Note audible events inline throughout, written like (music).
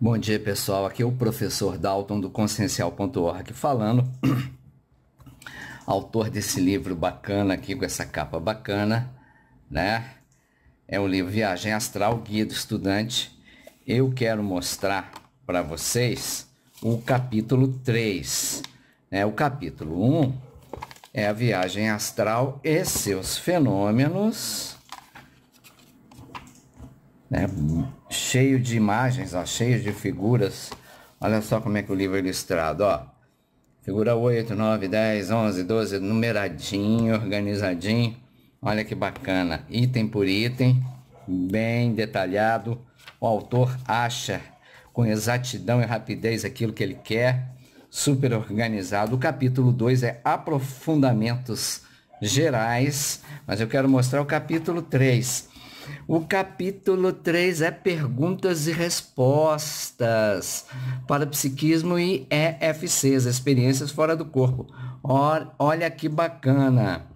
Bom dia, pessoal. Aqui é o professor Dalton do consciencial.org falando, (clears throat) autor desse livro bacana aqui com essa capa bacana, né? É o livro Viagem Astral, Guia do Estudante. Eu quero mostrar para vocês o capítulo 3. Né? O capítulo 1 é a viagem astral e seus fenômenos. Né? cheio de imagens, ó, cheio de figuras. Olha só como é que o livro é ilustrado, ó. Figura 8, 9, 10, 11, 12, numeradinho, organizadinho. Olha que bacana, item por item, bem detalhado. O autor acha com exatidão e rapidez aquilo que ele quer, super organizado. O capítulo 2 é aprofundamentos gerais, mas eu quero mostrar o capítulo 3 o capítulo 3 é perguntas e respostas para psiquismo e EFCs, experiências fora do corpo. Olha que bacana,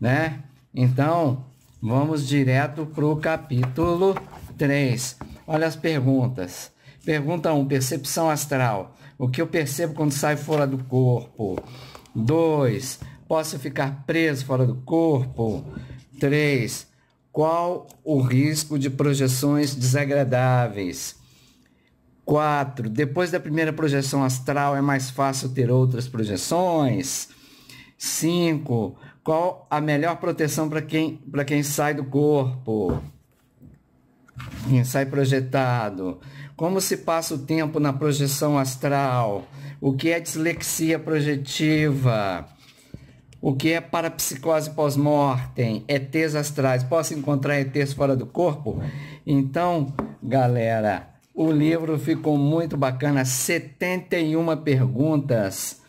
né? Então, vamos direto para o capítulo 3. Olha as perguntas. Pergunta 1, percepção astral. O que eu percebo quando saio fora do corpo? 2. Posso ficar preso fora do corpo? 3. Qual o risco de projeções desagradáveis? 4. Depois da primeira projeção astral é mais fácil ter outras projeções? 5. Qual a melhor proteção para quem, quem sai do corpo? Quem sai projetado? Como se passa o tempo na projeção astral? O que é dislexia projetiva? O que é parapsicose pós-mortem? ETs astrais. Posso encontrar ETs fora do corpo? Então, galera, o livro ficou muito bacana. 71 perguntas,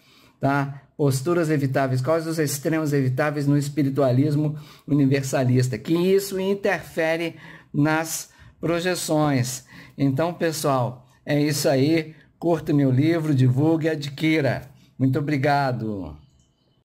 tá? Posturas evitáveis, quais os extremos evitáveis no espiritualismo universalista? Que isso interfere nas projeções. Então, pessoal, é isso aí. Curta meu livro, divulgue, adquira. Muito obrigado.